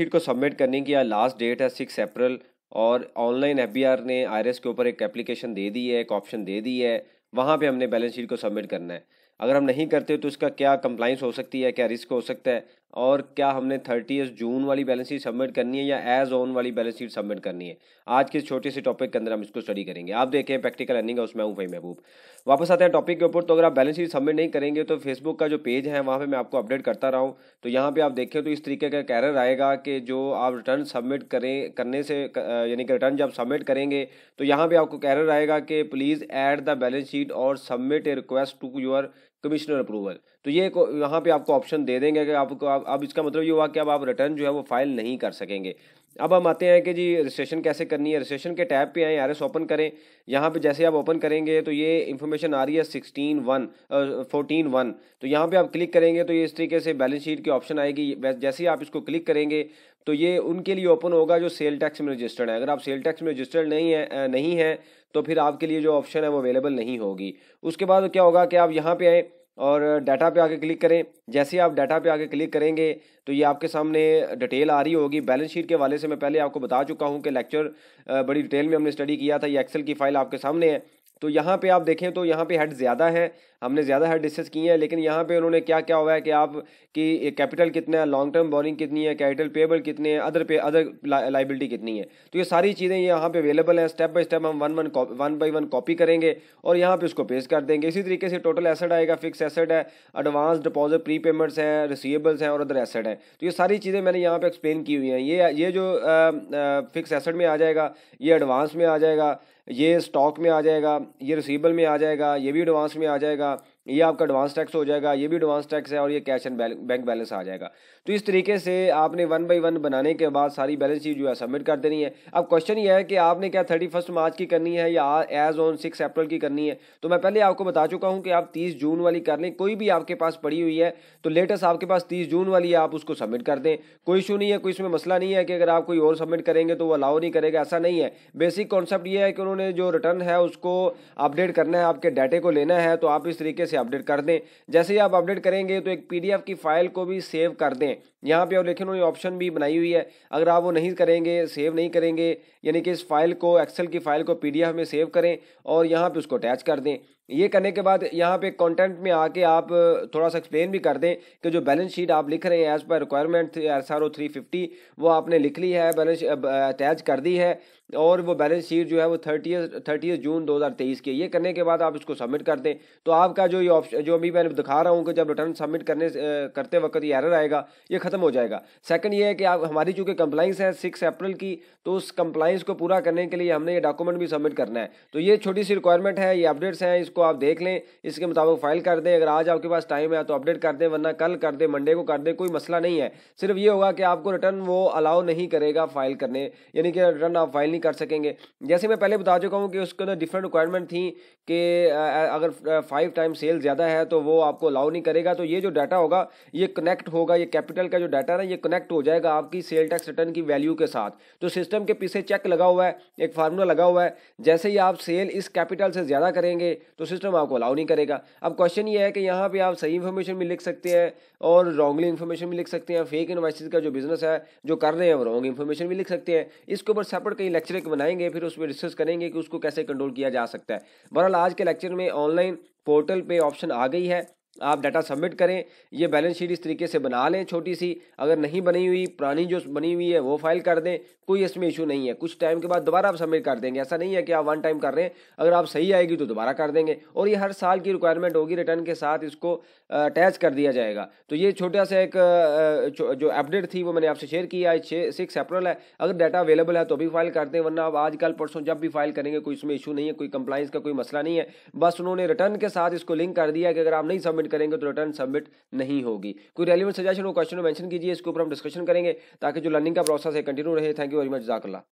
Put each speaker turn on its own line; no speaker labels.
sheet को submit करने की लास्ट डेट है सिक्स अप्रैल और ऑनलाइन एफ ने आई के ऊपर एक एप्लीकेशन दे दी है एक ऑप्शन दे दी है वहाँ पर हमने बैलेंस शीट को सबमिट करना है अगर हम नहीं करते तो इसका क्या कंप्लाइंस हो सकती है क्या रिस्क हो सकता है और क्या हमने थर्टी जून वाली बैलेंस शीट सबमिट करनी है या एज ऑन वाली बैलेंस शीट सबमिट करनी है आज के छोटे से टॉपिक के अंदर हम इसको स्टडी करेंगे आप देखें प्रैक्टिकल अर्निंग है उसमें हूँ भाई महबूब वापस आते हैं टॉपिक के ऊपर तो अगर आप बैलेंस शीट सबमिट नहीं करेंगे तो फेसबुक का जो पेज है वहाँ पर मैं आपको अपडेट करता रहा हूँ तो यहाँ पर आप देखें तो इस तरीके का कैरर आएगा कि जो आप रिटर्न सबमिट करें करने से यानी कि रिटर्न जब सबमिट करेंगे तो यहाँ पर आपको कैरर आएगा कि please add the balance sheet और submit a request to your commissioner approval तो ये यहाँ पे आपको ऑप्शन दे देंगे कि आपको आप, अब इसका मतलब ये हुआ कि अब आप रिटर्न जो है वो फाइल नहीं कर सकेंगे अब हम आते हैं कि जी रजिस्ट्रेशन कैसे करनी है रजिस्ट्रेशन के टैब पे आए आर ओपन करें यहाँ पे जैसे आप ओपन करेंगे तो ये इन्फॉर्मेशन आ रही है सिक्सटीन वन फोर्टीन वन तो यहाँ पे आप क्लिक करेंगे तो ये इस तरीके से बैलेंस शीट की ऑप्शन आएगी जैसे ही आप इसको क्लिक करेंगे तो ये उनके लिए ओपन होगा जो सेल टैक्स में रजिस्टर्ड है अगर आप सेल टैक्स में रजिस्टर्ड नहीं है नहीं है तो फिर आपके लिए जो ऑप्शन है वो अवेलेबल नहीं होगी उसके बाद क्या होगा कि आप यहाँ पर आएँ और डाटा पे आके क्लिक करें जैसे आप डाटा पे आके क्लिक करेंगे तो ये आपके सामने डिटेल आ रही होगी बैलेंस शीट के वाले से मैं पहले आपको बता चुका हूँ कि लेक्चर बड़ी डिटेल में हमने स्टडी किया था ये एक्सेल की फाइल आपके सामने है तो यहाँ पे आप देखें तो यहाँ पे हेड ज़्यादा है हमने ज़्यादा हर डिस्कस की हैं लेकिन यहाँ पे उन्होंने क्या क्या हुआ है कि आप कि कैपिटल कितना है लॉन्ग टर्म बोरिंग कितनी है कैपिटल पेबल कितने हैं अदर पे अदर लाइबिलिटी कितनी है तो ये सारी चीज़ें यहाँ पे अवेलेबल हैं स्टेप बाय स्टेप हम one one one by one copy करेंगे और यहाँ पे उसको पेश कर देंगे इसी तरीके से टोटल एसेड आएगा फिक्स एसेड है एडवांस डिपॉजिट प्री पेमेंट्स हैं रिसीवेबल्स हैं और अदर एसेड हैं तो ये सारी चीज़ें मैंने यहाँ पर एक्सप्लेन की हुई हैं ये ये जो फिक्स एसेड में आ जाएगा ये एडवांस में आ जाएगा ये स्टॉक में आ जाएगा ये रिसीबल में आ जाएगा ये भी एडवांस में आ जाएगा ये आपका एडवांस टैक्स हो जाएगा ये भी एडवांस टैक्स है और ये कैश एंड बैंक बैलेंस आ जाएगा तो इस तरीके से आपने वन बाई वन बनाने के बाद सारी बैलेंस जो है सबमिट कर देनी है अब क्वेश्चन ये है कि आपने क्या थर्टी फर्स्ट मार्च की करनी है या एज ऑन सिक्स अप्रैल की करनी है तो मैं पहले आपको बता चुका हूँ कि आप तीस जून वाली कर लें कोई भी आपके पास पड़ी हुई है तो लेटेस्ट आपके पास तीस जून वाली है आप उसको सबमिट कर दें कोई इशू नहीं है कोई इसमें मसला नहीं है कि अगर आप कोई और सबमिट करेंगे तो वो अलाउ नहीं करेगा ऐसा नहीं है बेसिक कॉन्सेप्ट यह है कि उन्होंने जो रिटर्न है उसको अपडेट करना है आपके डाटे को लेना है तो आप इस तरीके से से अपडेट कर दें जैसे ही आप अपडेट करेंगे तो एक पीडीएफ की फाइल को भी सेव कर दें यहाँ पे और लेकिन ऑप्शन भी बनाई हुई है अगर आप वो नहीं करेंगे सेव नहीं करेंगे यानी कि इस फाइल को एक्सेल की फाइल को पीडीएफ में सेव करें और यहाँ पे उसको अटैच कर दें ये करने के बाद यहाँ पे कंटेंट में आके आप थोड़ा सा एक्सप्लेन भी कर दें कि जो बैलेंस शीट आप लिख रहे हैं एज़ पर requirement S R O three fifty वो आपने लिख ली है बैलेंस अटैच कर दी है और वो बैलेंस शीट जो है वो थर्टी थर्टी जून दो हज़ार तेईस की ये करने के बाद आप इसको सबमिट कर दें तो आपका जो ये ऑप्शन जो अभी मैं दिखा रहा हूँ कि जब रिटर्न सबमिट करने करते वक्त ये एरर आएगा ये ख़त्म हो जाएगा सेकंड ये है कि आप हमारी चूँकि कंप्लाइंस है सिक्स अप्रैल की तो उस कंप्लाइंस साइंस को पूरा करने के लिए हमने ये डॉक्यूमेंट भी सबमिट करना है तो ये छोटी सी रिक्वायरमेंट है ये अपडेट्स हैं इसको आप देख लें इसके मुताबिक फाइल कर दें अगर आज आपके पास टाइम है तो अपडेट कर दें वरना कल कर दें मंडे को कर दें कोई मसला नहीं है सिर्फ ये होगा कि आपको रिटर्न वो अलाउ नहीं करेगा फाइल करने यानी कि रिटर्न आप फाइल नहीं कर सकेंगे जैसे मैं पहले बता चुका हूँ कि उसके अंदर डिफरेंट रिक्वायरमेंट थी कि अगर फाइव टाइम सेल ज़्यादा है तो वो आपको अलाउ नहीं करेगा तो ये जो डाटा होगा ये कनेक्ट होगा ये कैपिटल का जो डाटा ना ये कनेक्ट हो जाएगा आपकी सेल टैक्स रिटर्न की वैल्यू के साथ तो सिस्टम के पीछे चेक चेक लगा हुआ है एक फार्मूला लगा हुआ है जैसे ही आप सेल इस कैपिटल से ज़्यादा करेंगे तो सिस्टम आपको अलाउ नहीं करेगा अब क्वेश्चन ये है कि यहाँ पे आप सही इन्फॉर्मेशन भी लिख सकते हैं और रॉन्गली इन्फॉर्मेशन भी लिख सकते हैं फेक इन्वेस्टिस का जो बिजनेस है जो कर रहे हैं वो रॉन्ग इन्फॉर्मेशन भी लिख सकते हैं इसके ऊपर सेपरेट कहीं लेक्चर बनाएंगे फिर उस पर डिस्कस करेंगे कि उसको कैसे कंट्रोल किया जा सकता है बहरहाल आज के लेक्चर में ऑनलाइन पोर्टल पे ऑप्शन आ गई है आप डाटा सबमिट करें ये बैलेंस शीट इस तरीके से बना लें छोटी सी अगर नहीं बनी हुई पुरानी जो बनी हुई है वो फाइल कर दें कोई इसमें इशू नहीं है कुछ टाइम के बाद दोबारा आप सबमिट कर देंगे ऐसा नहीं है कि आप वन टाइम कर रहे हैं अगर आप सही आएगी तो दोबारा कर देंगे और ये हर साल की रिक्वायरमेंट होगी रिटर्न के साथ इसको अटैच कर दिया जाएगा तो ये छोटा सा एक जो अपडेट थी वो मैंने आपसे शेयर किया है छः सिक्स अप्रैल है अगर डाटा अवेलेबल है तो भी फाइल करते हैं वरना आप आजकल परसों जब भी फाइल करेंगे कोई इसमें इशू नहीं है कोई कंप्लाइंस का कोई मसला नहीं है बस उन्होंने रिटर्न के साथ इसको लिंक कर दिया कि अगर आप नहीं सबमिट सबमिट करेंगे तो रिटर्न सबमिट नहीं होगी कोई रेलिवेंट सजेशन हो क्वेश्चन मेंशन कीजिए इसके ऊपर हम डिस्कशन करेंगे ताकि जो लर्निंग का प्रोसेस है कंटिन्यू रहे थैंक यू वेरी मच जाकला